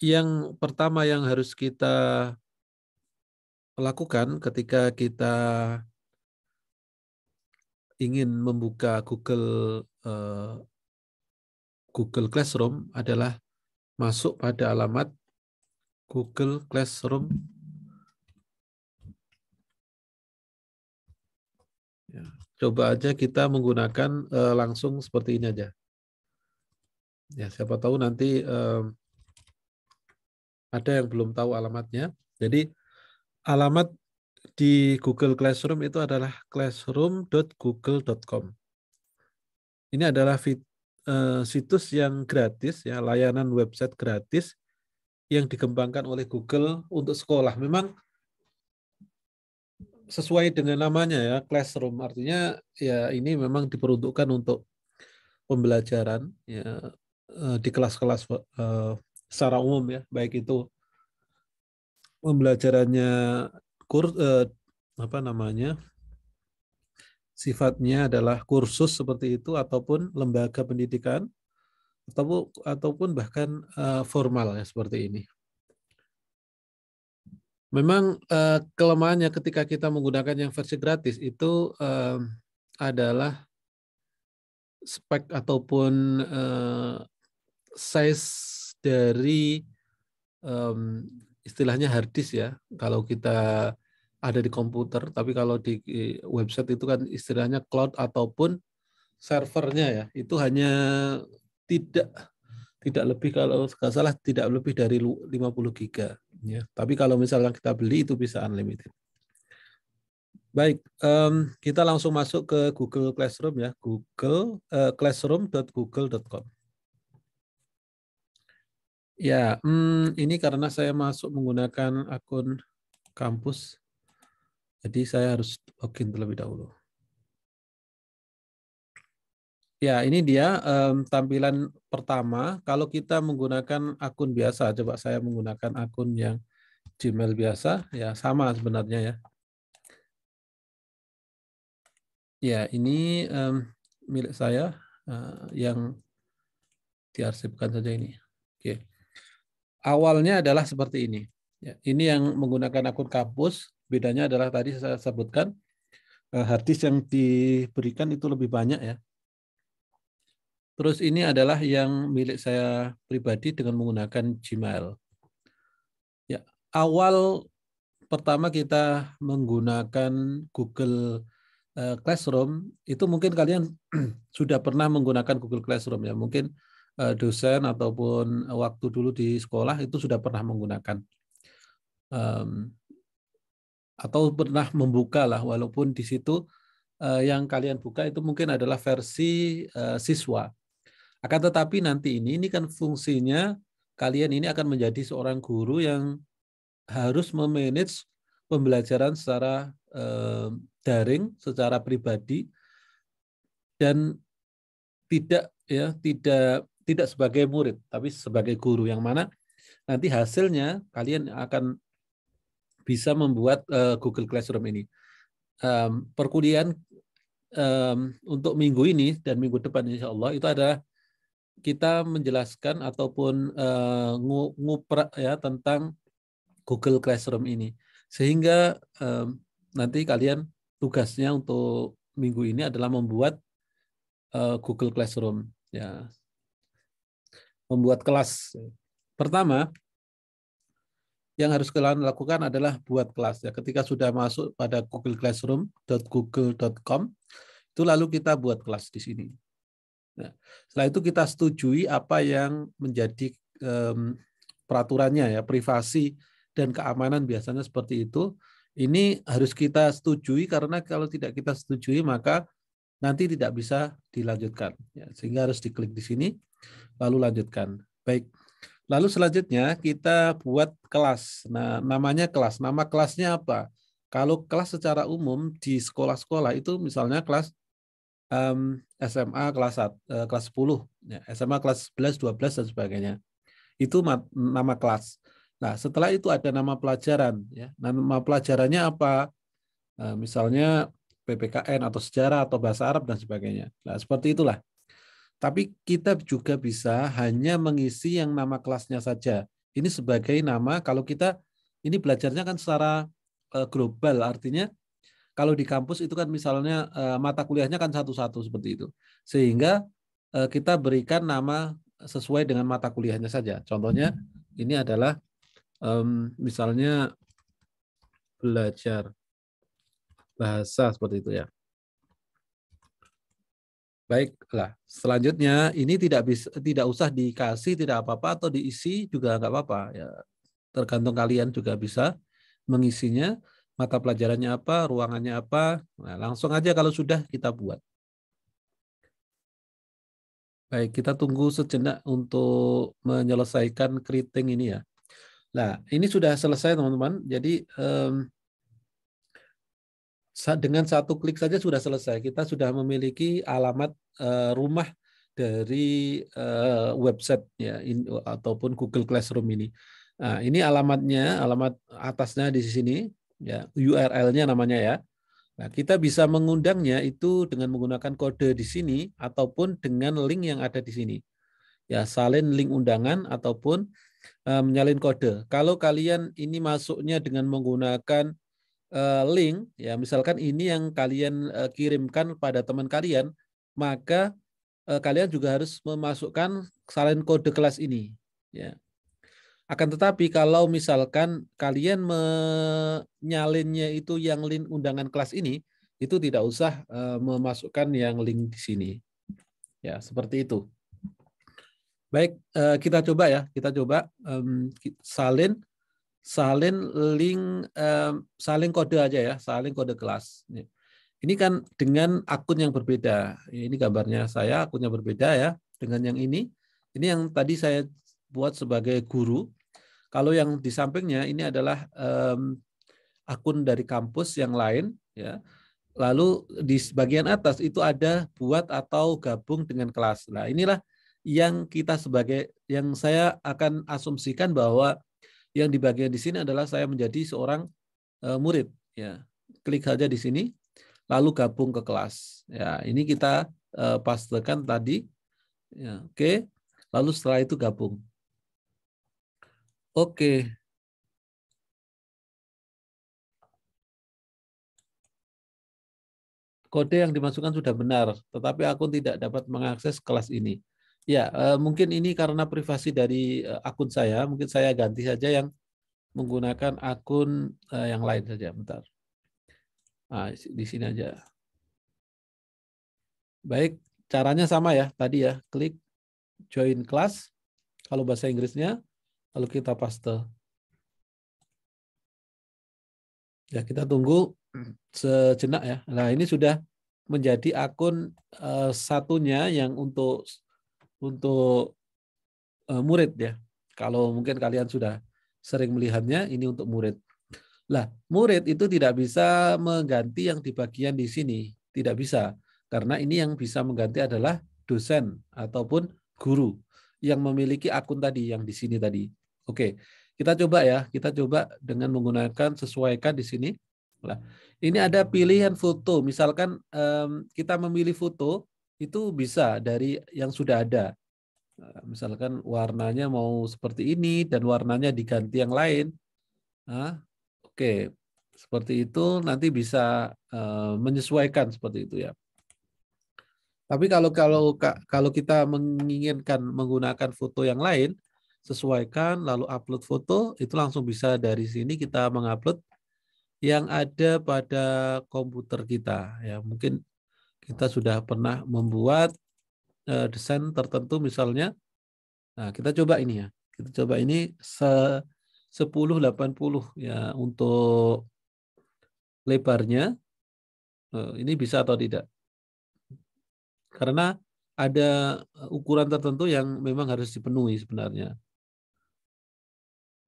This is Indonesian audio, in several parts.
yang pertama yang harus kita lakukan ketika kita ingin membuka Google uh, Google Classroom adalah masuk pada alamat Google Classroom. Ya, coba aja kita menggunakan uh, langsung seperti ini aja. Ya, siapa tahu nanti uh, ada yang belum tahu alamatnya. Jadi alamat di Google Classroom itu adalah classroom.google.com. Ini adalah fit, eh, situs yang gratis ya, layanan website gratis yang dikembangkan oleh Google untuk sekolah. Memang sesuai dengan namanya ya, classroom artinya ya ini memang diperuntukkan untuk pembelajaran ya eh, di kelas-kelas eh, secara umum ya, baik itu pembelajarannya kur eh, apa namanya sifatnya adalah kursus seperti itu ataupun lembaga pendidikan ataupun ataupun bahkan eh, formal ya seperti ini. Memang eh, kelemahannya ketika kita menggunakan yang versi gratis itu eh, adalah spek ataupun eh, size dari um, istilahnya hard disk ya. Kalau kita ada di komputer, tapi kalau di e, website itu kan istilahnya cloud ataupun servernya ya. Itu hanya tidak tidak lebih kalau nggak salah tidak lebih dari 50 giga ya. Tapi kalau misalnya kita beli itu bisa unlimited. Baik, um, kita langsung masuk ke Google Classroom ya, Google uh, eh, classroom.google.com. Ya, hmm, ini karena saya masuk menggunakan akun kampus. Jadi saya harus login terlebih dahulu. Ya, ini dia um, tampilan pertama. Kalau kita menggunakan akun biasa, coba saya menggunakan akun yang Gmail biasa, ya sama sebenarnya ya. Ya, ini um, milik saya uh, yang diarsipkan saja ini. Oke. Okay awalnya adalah seperti ini. Ya, ini yang menggunakan akun kampus. Bedanya adalah tadi saya sebutkan eh, hardisk yang diberikan itu lebih banyak ya. Terus ini adalah yang milik saya pribadi dengan menggunakan Gmail. Ya, awal pertama kita menggunakan Google eh, Classroom itu mungkin kalian sudah pernah menggunakan Google Classroom ya. Mungkin Eh, dosen ataupun waktu dulu di sekolah itu sudah pernah menggunakan um, atau pernah membuka lah walaupun di situ uh, yang kalian buka itu mungkin adalah versi uh, siswa akan tetapi nanti ini ini kan fungsinya kalian ini akan menjadi seorang guru yang harus memanage pembelajaran secara uh, daring, secara pribadi dan tidak ya tidak tidak sebagai murid, tapi sebagai guru yang mana nanti hasilnya kalian akan bisa membuat uh, Google Classroom ini. Um, perkuliahan um, untuk minggu ini dan minggu depan insya Allah itu adalah kita menjelaskan ataupun eh, uh, nguprak ya tentang Google Classroom ini sehingga um, nanti kalian tugasnya untuk minggu ini adalah membuat uh, Google Classroom ya membuat kelas. Pertama, yang harus kalian lakukan adalah buat kelas. Ya, ketika sudah masuk pada Google Classroom.google.com, itu lalu kita buat kelas di sini. Nah, setelah itu kita setujui apa yang menjadi um, peraturannya ya, privasi dan keamanan biasanya seperti itu. Ini harus kita setujui karena kalau tidak kita setujui maka nanti tidak bisa dilanjutkan. Ya, sehingga harus diklik di sini, lalu lanjutkan. Baik, lalu selanjutnya kita buat kelas. Nah, namanya kelas. Nama kelasnya apa? Kalau kelas secara umum di sekolah-sekolah itu misalnya kelas um, SMA kelas uh, kelas 10, ya, SMA kelas 11, 12 dan sebagainya. Itu nama kelas. Nah, setelah itu ada nama pelajaran ya. Nama pelajarannya apa? Nah, misalnya PPKN atau sejarah atau bahasa Arab dan sebagainya. Nah, seperti itulah. Tapi kita juga bisa hanya mengisi yang nama kelasnya saja. Ini sebagai nama kalau kita ini belajarnya kan secara eh, global artinya kalau di kampus itu kan misalnya eh, mata kuliahnya kan satu-satu seperti itu. Sehingga eh, kita berikan nama sesuai dengan mata kuliahnya saja. Contohnya ini adalah misalnya belajar bahasa seperti itu ya. Baiklah, selanjutnya ini tidak bisa tidak usah dikasih tidak apa-apa atau diisi juga nggak apa-apa ya. Tergantung kalian juga bisa mengisinya mata pelajarannya apa, ruangannya apa. Nah, langsung aja kalau sudah kita buat. Baik, kita tunggu sejenak untuk menyelesaikan keriting ini ya. Nah, ini sudah selesai teman-teman. Jadi um, dengan satu klik saja sudah selesai. Kita sudah memiliki alamat eh, rumah dari eh, website ya ataupun Google Classroom ini. Nah, ini alamatnya, alamat atasnya di sini ya, URL-nya namanya ya. Nah, kita bisa mengundangnya itu dengan menggunakan kode di sini ataupun dengan link yang ada di sini. Ya, salin link undangan ataupun eh, menyalin kode. Kalau kalian ini masuknya dengan menggunakan Eh, link ya misalkan ini yang kalian eh, kirimkan pada teman kalian maka eh, kalian juga harus memasukkan salin kode kelas ini ya akan tetapi kalau misalkan kalian menyalinnya itu yang link undangan kelas ini itu tidak usah memasukkan yang link di sini. Ya, seperti itu. Baik, kita coba ya. Kita coba mmm, salin salin link eh, saling kode aja ya, saling kode kelas. Ini kan dengan akun yang berbeda. Ini gambarnya saya akunnya berbeda ya dengan yang ini. Ini yang tadi saya buat sebagai guru. Kalau yang di sampingnya ini adalah eh, akun dari kampus yang lain ya. Lalu di bagian atas itu ada buat atau gabung dengan kelas. Nah, inilah yang kita sebagai yang saya akan asumsikan bahwa yang dibagikan di sini adalah saya menjadi seorang eh, murid. Ya, klik saja di sini, lalu gabung ke kelas. Ya, ini kita eh, pastikan tadi. Ya, oke, lalu setelah itu gabung. Oke. Kode yang dimasukkan sudah benar, tetapi akun tidak dapat mengakses kelas ini. Ya, eh, mungkin ini karena privasi dari eh, akun saya, mungkin saya ganti saja yang menggunakan akun eh, yang lain saja. Bentar. Nah, di sini aja. Baik, caranya sama ya tadi ya. Klik join class kalau bahasa Inggrisnya, lalu kita paste. Ya, kita tunggu sejenak ya. Nah, ini sudah menjadi akun uh, satunya yang untuk untuk uh, murid ya. Kalau mungkin kalian sudah sering melihatnya, ini untuk murid. Lah, murid itu tidak bisa mengganti yang di bagian di sini, tidak bisa. Karena ini yang bisa mengganti adalah dosen ataupun guru yang memiliki akun tadi yang di sini tadi. Oke, kita coba ya, kita coba dengan menggunakan sesuaikan di sini. Lah, ini ada pilihan foto. Misalkan um, kita memilih foto, itu bisa dari yang sudah ada. Eh, misalkan warnanya mau seperti ini dan warnanya diganti yang lain. Nah, Oke, okay. seperti itu nanti bisa eh, menyesuaikan seperti itu ya. Tapi kalau kalau kalau kita menginginkan menggunakan foto yang lain, sesuaikan lalu upload foto, itu langsung bisa dari sini kita mengupload yang ada pada komputer kita ya. Mungkin kita sudah pernah membuat uh, desain tertentu misalnya. Nah, kita coba ini ya. Kita coba ini se 80 ya untuk lebarnya. Uh, ini bisa atau tidak? Karena ada eh, ukuran tertentu yang memang harus dipenuhi sebenarnya.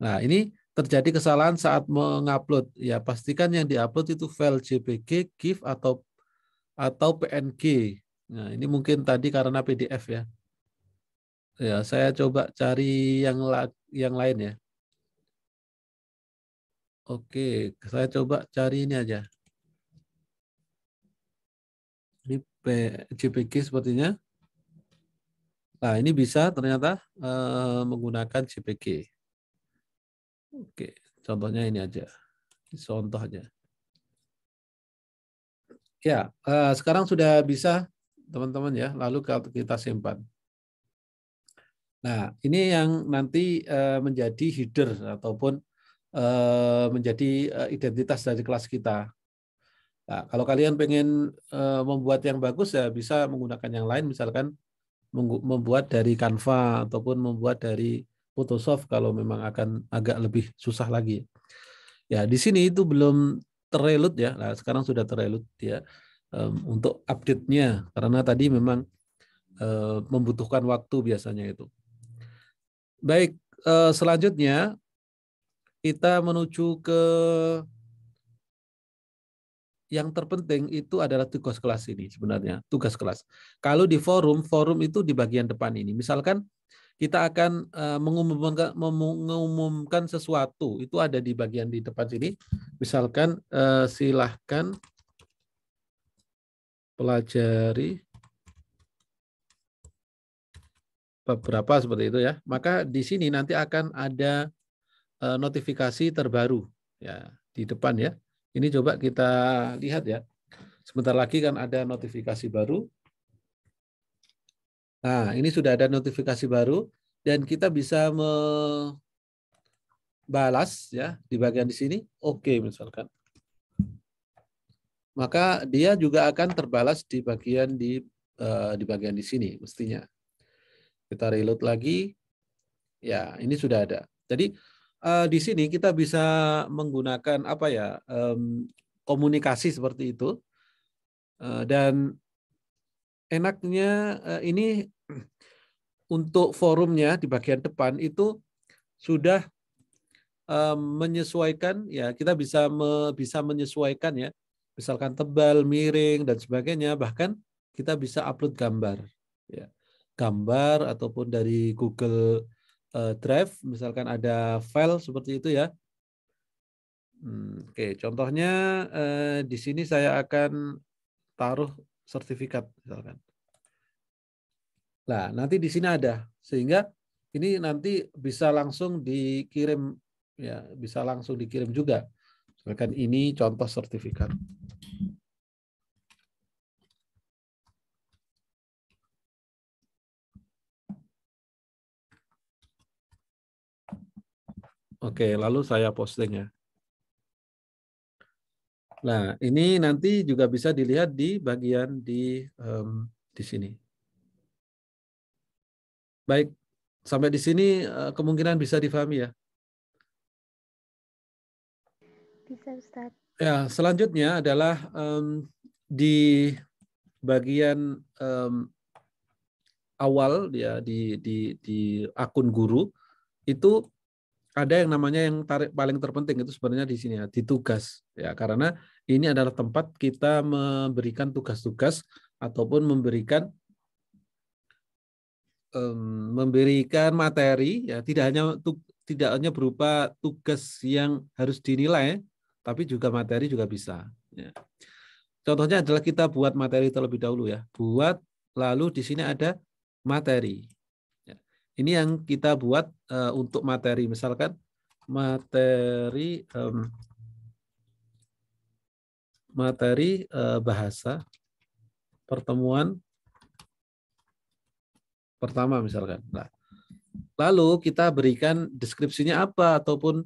Nah, ini terjadi kesalahan saat mengupload. Ya, pastikan yang diupload itu file JPG, GIF atau atau PNG. Nah, ini mungkin tadi karena PDF ya. Ya, saya coba cari yang la yang lain ya. Oke, saya coba cari ini aja. Ini P JPG sepertinya. Nah, ini bisa ternyata uh, menggunakan JPG. Oke, contohnya ini aja. contohnya. aja. Ya, uh, sekarang sudah bisa teman-teman ya, lalu kalau kita simpan. Nah, ini yang nanti uh, menjadi header ataupun uh, menjadi identitas dari kelas kita. Nah, kalau kalian pengen membuat yang bagus ya bisa menggunakan yang lain, misalkan membuat dari Canva ataupun membuat dari Photoshop kalau memang akan agak lebih susah lagi. Ya, di sini itu belum terelut ya. Nah, sekarang sudah terelut ya um, untuk update-nya karena tadi memang uh, membutuhkan waktu biasanya itu. Baik, uh, selanjutnya kita menuju ke yang terpenting itu adalah tugas kelas ini sebenarnya, tugas kelas. Kalau di forum, forum itu di bagian depan ini. Misalkan kita akan eh, mengumumkan, mengumumkan sesuatu. Itu ada di bagian di depan sini. Misalkan eh, silahkan pelajari beberapa seperti itu ya. Maka di sini nanti akan ada eh, notifikasi terbaru ya di depan ya. Ini coba kita lihat ya. Sebentar lagi kan ada notifikasi baru. Nah, ini sudah ada notifikasi baru dan kita bisa membalas ya di bagian di sini oke okay, misalkan. Maka dia juga akan terbalas di bagian di uh, di bagian di sini mestinya. Kita reload lagi. Ya, ini sudah ada. Jadi uh, di sini kita bisa menggunakan apa ya um, komunikasi seperti itu uh, dan enaknya eh, ini untuk forumnya di bagian depan itu sudah eh, menyesuaikan ya kita bisa me, bisa menyesuaikan ya misalkan tebal miring dan sebagainya bahkan kita bisa upload gambar ya gambar ataupun dari Google eh, Drive misalkan ada file seperti itu ya hmm, oke contohnya eh, di sini saya akan taruh sertifikat misalkan. Nah, nanti di sini ada sehingga ini nanti bisa langsung dikirim ya, bisa langsung dikirim juga. Misalkan ini contoh sertifikat. Oke, lalu saya posting ya. Nah, ini nanti juga bisa dilihat di bagian di um, di sini. Baik, sampai di sini eh, kemungkinan bisa difahami ya. Bisa, Ustaz. Ya, selanjutnya adalah um, di bagian um, awal ya di di di akun guru itu ada yang namanya yang tarik paling terpenting itu sebenarnya di sini ya di tugas ya karena ini adalah tempat kita memberikan tugas-tugas ataupun memberikan um, memberikan materi ya tidak hanya tidak hanya berupa tugas yang harus dinilai tapi juga materi juga bisa ya. Contohnya adalah kita buat materi terlebih dahulu ya. Buat lalu di sini ada materi. Ya. Ini yang kita buat uh, untuk materi. Misalkan materi um, materi eh, bahasa pertemuan pertama misalkan. Nah, lalu kita berikan deskripsinya apa ataupun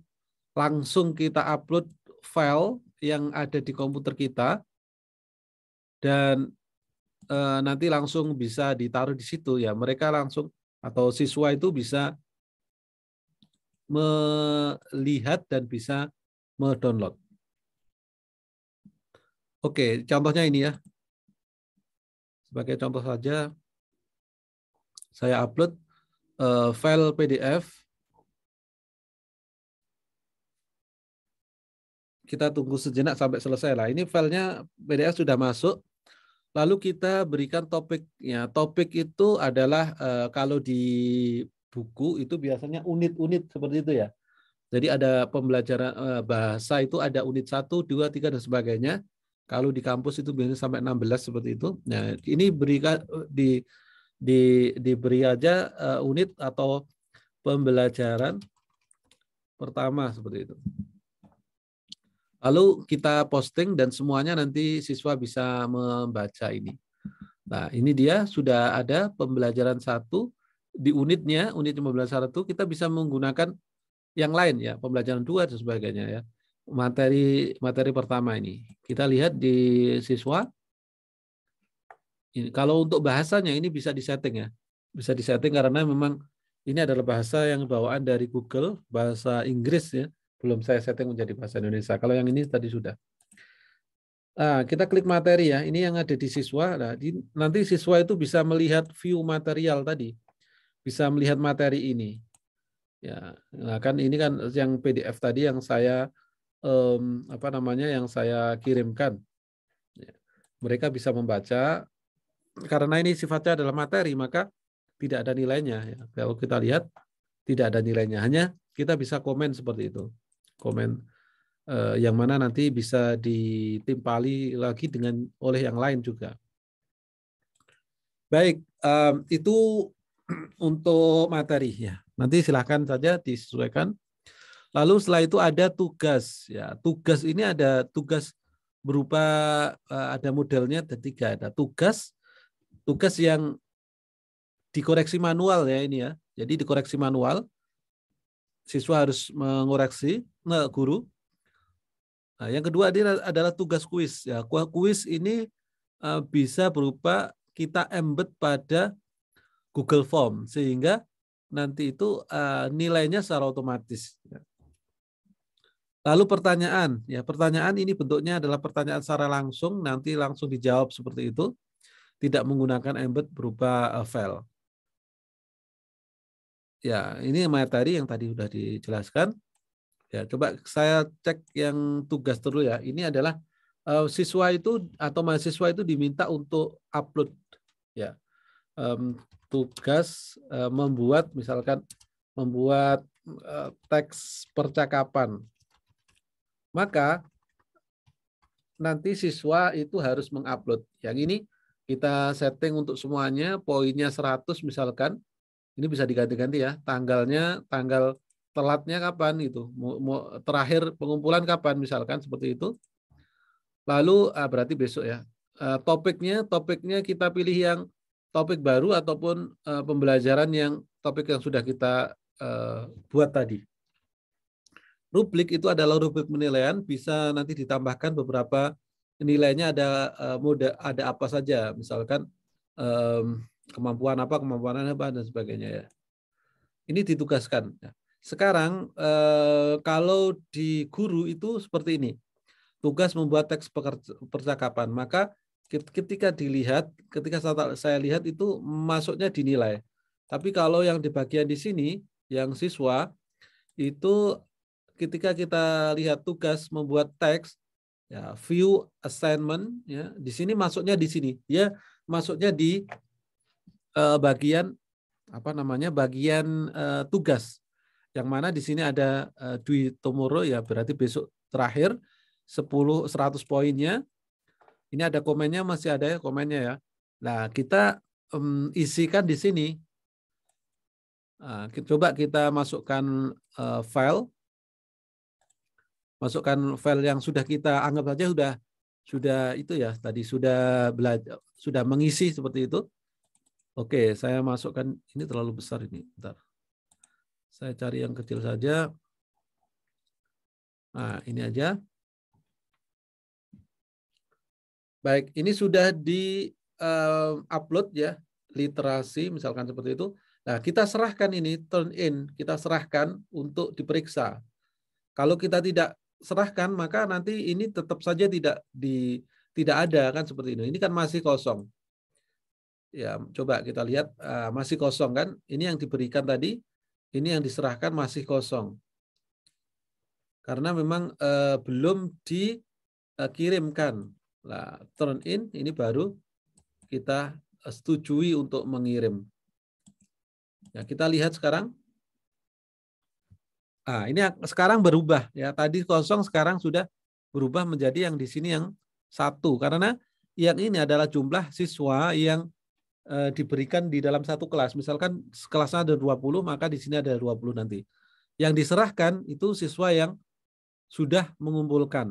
langsung kita upload file yang ada di komputer kita dan e, nanti langsung bisa ditaruh di situ ya. Mereka langsung atau siswa itu bisa melihat dan bisa mendownload. Oke, contohnya ini ya. Sebagai contoh saja, saya upload uh, file PDF. Kita tunggu sejenak sampai selesai lah. Ini filenya PDF sudah masuk. Lalu kita berikan topiknya. Topik itu adalah uh, kalau di buku itu biasanya unit-unit seperti itu ya. Jadi ada pembelajaran eh, bahasa itu ada unit 1, 2, 3 dan sebagainya. Kalau di kampus itu biasanya sampai 16 seperti itu. Nah, ini berikan eh, di di diberi aja eh, unit atau pembelajaran pertama seperti itu. Lalu kita posting dan semuanya nanti siswa bisa membaca ini. Nah, ini dia sudah ada pembelajaran satu di unitnya, unit pembelajaran satu kita bisa menggunakan yang lain ya, pembelajaran dua dan sebagainya ya materi materi pertama ini. Kita lihat di siswa. Ini, kalau untuk bahasanya ini bisa disetting ya. Bisa disetting karena memang ini adalah bahasa yang bawaan dari Google, bahasa Inggris ya. Belum saya setting menjadi bahasa Indonesia. Kalau yang ini tadi sudah. Nah, kita klik materi ya. Ini yang ada di siswa. Nah, di, nanti siswa itu bisa melihat view material tadi. Bisa melihat materi ini. Ya, nah kan ini kan yang PDF tadi yang saya um, apa namanya yang saya kirimkan. Ya, mereka bisa membaca karena ini sifatnya adalah materi maka tidak ada nilainya. Ya, kalau kita lihat tidak ada nilainya, hanya kita bisa komen seperti itu, komen eh, yang mana nanti bisa ditimpali lagi dengan oleh yang lain juga. Baik, um, itu untuk materi ya. Nanti silahkan saja disesuaikan Lalu setelah itu ada tugas ya. Tugas ini ada tugas berupa eh, ada modelnya ada tiga ada tugas tugas yang dikoreksi manual ya ini ya. Jadi dikoreksi manual siswa harus mengoreksi nah, guru. Nah, yang kedua ini adalah tugas kuis ya. Kuis ini eh, bisa berupa kita embed pada Google Form sehingga nanti itu eh, nilainya secara otomatis. Ya. Lalu pertanyaan, ya pertanyaan ini bentuknya adalah pertanyaan secara langsung, nanti langsung dijawab seperti itu, tidak menggunakan embed berupa eh, file. Ya, ini materi yang tadi sudah dijelaskan. Ya, coba saya cek yang tugas dulu ya. Ini adalah eh, siswa itu atau mahasiswa itu diminta untuk upload ya um, tugas uh, membuat misalkan membuat uh, teks percakapan maka nanti siswa itu harus mengupload. Yang ini kita setting untuk semuanya, poinnya 100 misalkan. Ini bisa diganti-ganti ya, tanggalnya, tanggal telatnya kapan itu? terakhir pengumpulan kapan misalkan seperti itu. Lalu ah, berarti besok ya. Eh, topiknya, topiknya kita pilih yang topik baru ataupun eh, pembelajaran yang topik yang sudah kita eh, buat tadi rubrik itu adalah rubrik penilaian bisa nanti ditambahkan beberapa nilainya ada eh, mode ada apa saja misalkan kemampuan apa kemampuan apa dan sebagainya ya ini ditugaskan ya. sekarang eh, kalau di guru itu seperti ini tugas membuat teks percakapan maka ketika dilihat ketika saya lihat itu masuknya dinilai tapi kalau yang di bagian di sini yang siswa itu ketika kita lihat tugas membuat teks ya view assignment ya di sini masuknya di sini ya masuknya di uh, bagian apa namanya bagian uh, tugas yang mana di sini ada uh, eh, dui tomorrow ya berarti besok terakhir 10 100 poinnya ini ada komennya masih ada ya komennya ya nah kita um, isikan di sini nah, kita, coba kita masukkan uh, file masukkan file yang sudah kita anggap saja sudah sudah itu ya tadi sudah belajar sudah mengisi seperti itu. Oke, saya masukkan ini terlalu besar ini. Bentar. Saya cari yang kecil saja. Nah, ini aja. Baik, ini sudah di uh, upload ya literasi misalkan seperti itu. Nah, kita serahkan ini turn in, kita serahkan untuk diperiksa. Kalau kita tidak serahkan maka nanti ini tetap saja tidak di tidak ada kan seperti ini. Ini kan masih kosong. Ya, coba kita lihat eh, masih kosong kan? Ini yang diberikan tadi, ini yang diserahkan masih kosong. Karena memang uh, belum dikirimkan. Eh, nah, turn in ini baru kita setujui untuk mengirim. Ya, kita lihat sekarang Nah, ini sekarang berubah ya. Tadi kosong sekarang sudah berubah menjadi yang di sini yang satu karena yang ini adalah jumlah siswa yang e, diberikan di dalam satu kelas. Misalkan kelasnya ada 20, maka di sini ada 20 nanti. Yang diserahkan itu siswa yang sudah mengumpulkan.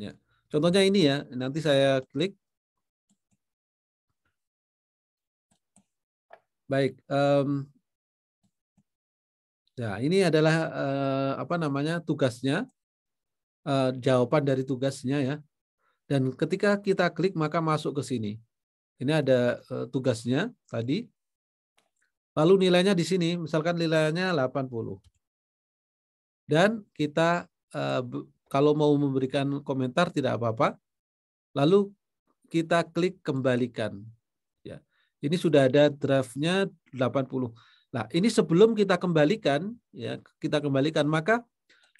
Ya. Contohnya ini ya, nanti saya klik. Baik, um, Ya ini adalah uh, apa namanya tugasnya, uh, jawaban dari tugasnya ya. Dan ketika kita klik maka masuk ke sini. Ini ada uh, tugasnya tadi. Lalu nilainya di sini, misalkan nilainya 80. Dan kita uh, kalau mau memberikan komentar tidak apa-apa. Lalu kita klik kembalikan. Ya, ini sudah ada draftnya 80. Nah, ini sebelum kita kembalikan ya, kita kembalikan maka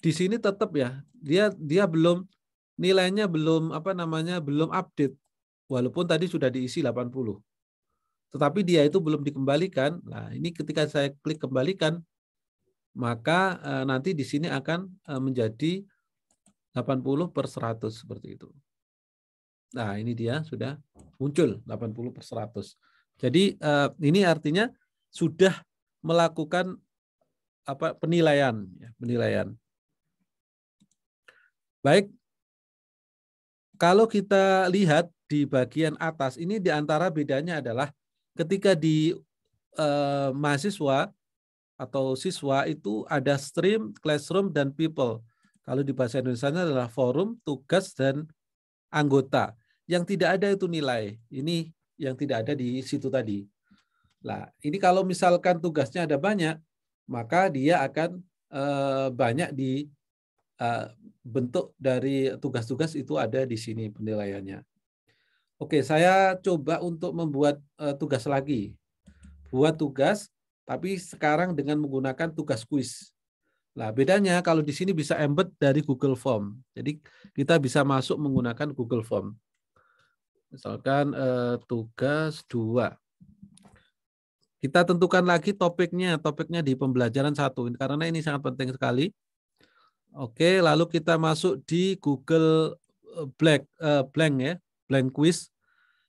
di sini tetap ya, dia dia belum nilainya belum apa namanya belum update walaupun tadi sudah diisi 80. Tetapi dia itu belum dikembalikan. Nah, ini ketika saya klik kembalikan maka e, nanti di sini akan e, menjadi 80 per 100 seperti itu. Nah, ini dia sudah muncul 80 per 100. Jadi e, ini artinya sudah melakukan apa penilaian ya, penilaian. Baik. Kalau kita lihat di bagian atas ini diantara bedanya adalah ketika di eh, mahasiswa atau siswa itu ada stream, classroom dan people. Kalau di bahasa Indonesia adalah forum, tugas dan anggota. Yang tidak ada itu nilai. Ini yang tidak ada di situ tadi. Nah, ini kalau misalkan tugasnya ada banyak, maka dia akan eh, banyak di eh, bentuk dari tugas-tugas itu ada di sini penilaiannya. Oke, saya coba untuk membuat eh, tugas lagi. Buat tugas, tapi sekarang dengan menggunakan tugas kuis. Nah, bedanya kalau di sini bisa embed dari Google Form. Jadi kita bisa masuk menggunakan Google Form. Misalkan eh, tugas 2. Kita tentukan lagi topiknya, topiknya di pembelajaran satu, karena ini sangat penting sekali. Oke, lalu kita masuk di Google eh, Blank, eh, blank ya, blank quiz.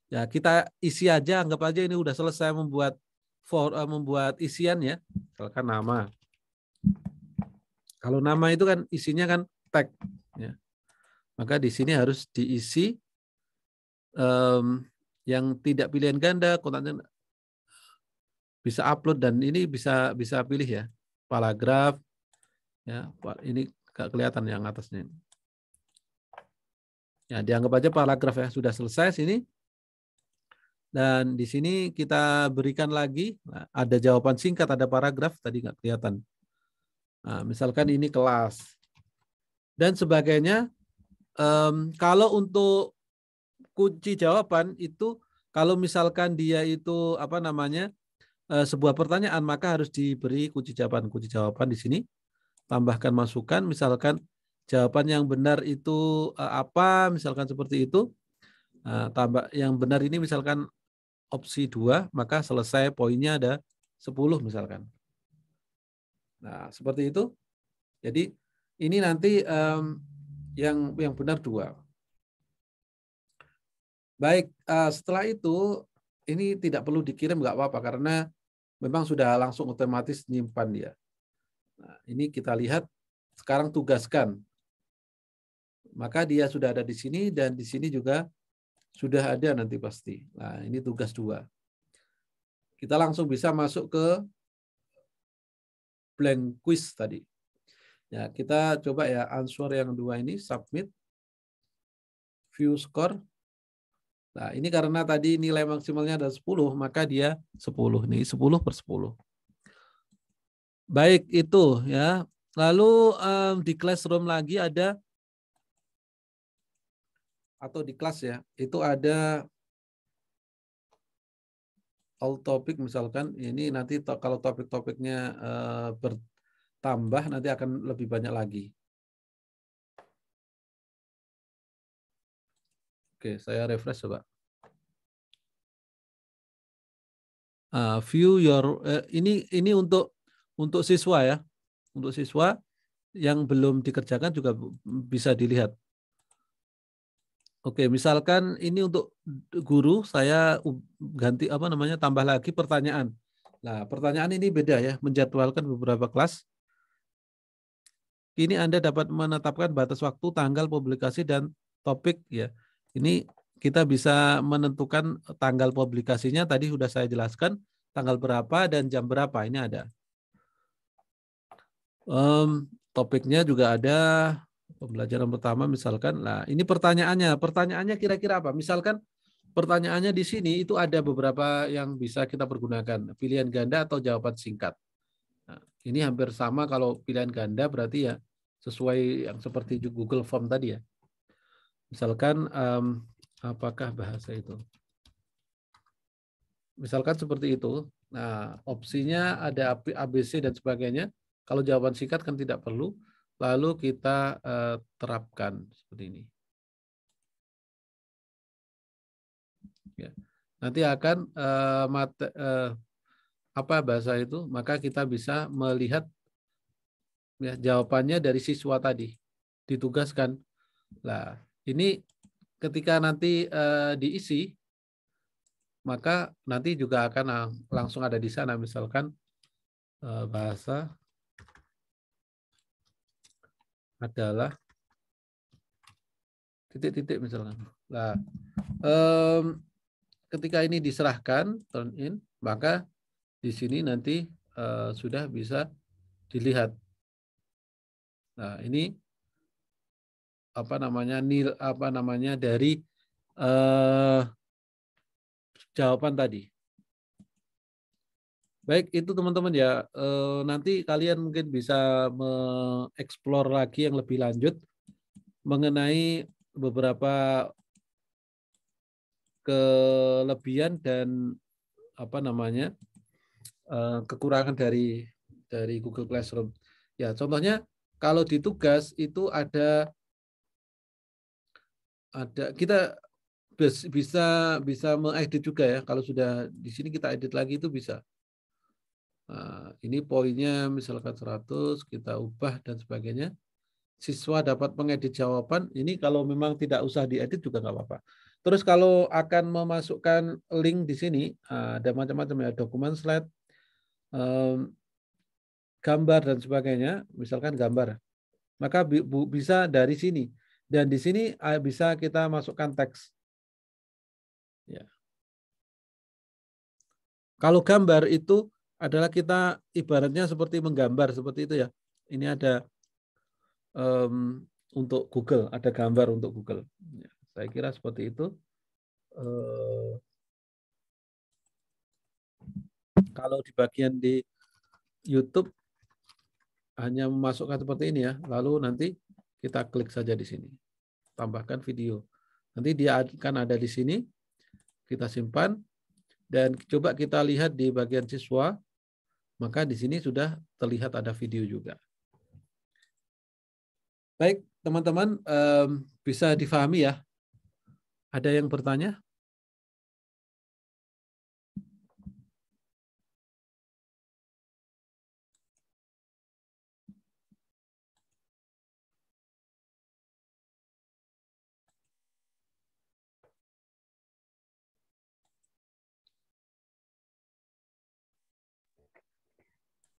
Ya kita isi aja, anggap aja ini udah selesai membuat for eh, membuat isian ya, misalkan nama. Kalau nama itu kan isinya kan tag, ya. maka di sini harus diisi um, yang tidak pilihan ganda, konten bisa upload dan ini bisa bisa pilih ya paragraf ya ini gak kelihatan yang atasnya ya dianggap aja paragraf ya sudah selesai sini dan di sini kita berikan lagi nah, ada jawaban singkat ada paragraf tadi nggak kelihatan nah, misalkan ini kelas dan sebagainya um, kalau untuk kunci jawaban itu kalau misalkan dia itu apa namanya Eh, sebuah pertanyaan maka harus diberi kunci jawaban kunci jawaban di sini tambahkan masukan misalkan jawaban yang benar itu eh, apa misalkan seperti itu eh, tambah yang benar ini misalkan opsi 2 maka selesai poinnya ada 10 misalkan nah seperti itu jadi ini nanti um, yang yang benar dua baik uh, setelah itu ini tidak perlu dikirim nggak apa-apa karena memang sudah langsung otomatis nyimpan dia. Nah, ini kita lihat sekarang tugaskan. Maka dia sudah ada di sini dan di sini juga sudah ada nanti pasti. Nah, ini tugas dua. Kita langsung bisa masuk ke blank quiz tadi. Ya, kita coba ya answer yang dua ini submit view score Nah, ini karena tadi nilai maksimalnya ada 10, maka dia 10 nih, 10 per 10. Baik, itu ya. Lalu um, di classroom lagi ada atau di kelas ya, itu ada all topic misalkan ini nanti to kalau topik-topiknya uh, bertambah nanti akan lebih banyak lagi. Oke, saya refresh coba. Uh, view your uh, ini ini untuk untuk siswa ya, untuk siswa yang belum dikerjakan juga bisa dilihat. Oke, misalkan ini untuk guru saya ganti apa namanya tambah lagi pertanyaan. Nah, pertanyaan ini beda ya, menjadwalkan beberapa kelas. Kini Anda dapat menetapkan batas waktu, tanggal publikasi dan topik ya. Ini kita bisa menentukan tanggal publikasinya tadi sudah saya jelaskan tanggal berapa dan jam berapa ini ada. Um, topiknya juga ada pembelajaran pertama misalkan. Nah, ini pertanyaannya. Pertanyaannya kira-kira apa? Misalkan pertanyaannya di sini itu ada beberapa yang bisa kita pergunakan, pilihan ganda atau jawaban singkat. Nah, ini hampir sama kalau pilihan ganda berarti ya sesuai yang seperti Google Form tadi ya. Misalkan um, apakah bahasa itu? Misalkan seperti itu. Nah, opsinya ada ABC dan sebagainya. Kalau jawaban singkat kan tidak perlu. Lalu kita uh, terapkan seperti ini. Ya. Nanti akan uh, mate, uh, apa bahasa itu, maka kita bisa melihat ya, jawabannya dari siswa tadi ditugaskan. Lah, ini ketika nanti uh, diisi, maka nanti juga akan eh, langsung ada di sana. Misalkan uh, bahasa adalah titik-titik misalkan. Nah, um, ketika ini diserahkan turn in, maka di sini nanti uh, sudah bisa dilihat. Nah, ini apa namanya nil apa namanya dari eh, jawaban tadi. Baik, itu teman-teman ya. Eh, nanti kalian mungkin bisa mengeksplor lagi yang lebih lanjut mengenai beberapa kelebihan dan apa namanya eh, kekurangan dari dari Google Classroom. Ya, contohnya kalau di tugas itu ada ada kita bisa bisa mengedit juga ya kalau sudah di sini kita edit lagi itu bisa nah, ini poinnya misalkan 100 kita ubah dan sebagainya siswa dapat mengedit jawaban ini kalau memang tidak usah diedit juga nggak apa-apa terus kalau akan memasukkan link di sini ah, ada macam-macam ya dokumen slide gambar dan sebagainya misalkan gambar maka bisa dari sini dan di sini ah, bisa kita masukkan teks. Ya. Kalau gambar itu adalah kita ibaratnya seperti menggambar seperti itu ya. Ini ada um, untuk Google, ada gambar untuk Google. Ya. Saya kira seperti itu. Uh, kalau di bagian di YouTube hanya memasukkan seperti ini ya. Lalu nanti kita klik saja di sini. Tambahkan video. Nanti dia akan ada di sini. Kita simpan. Dan coba kita lihat di bagian siswa. Maka di sini sudah terlihat ada video juga. Baik, teman-teman bisa difahami ya. Ada yang bertanya?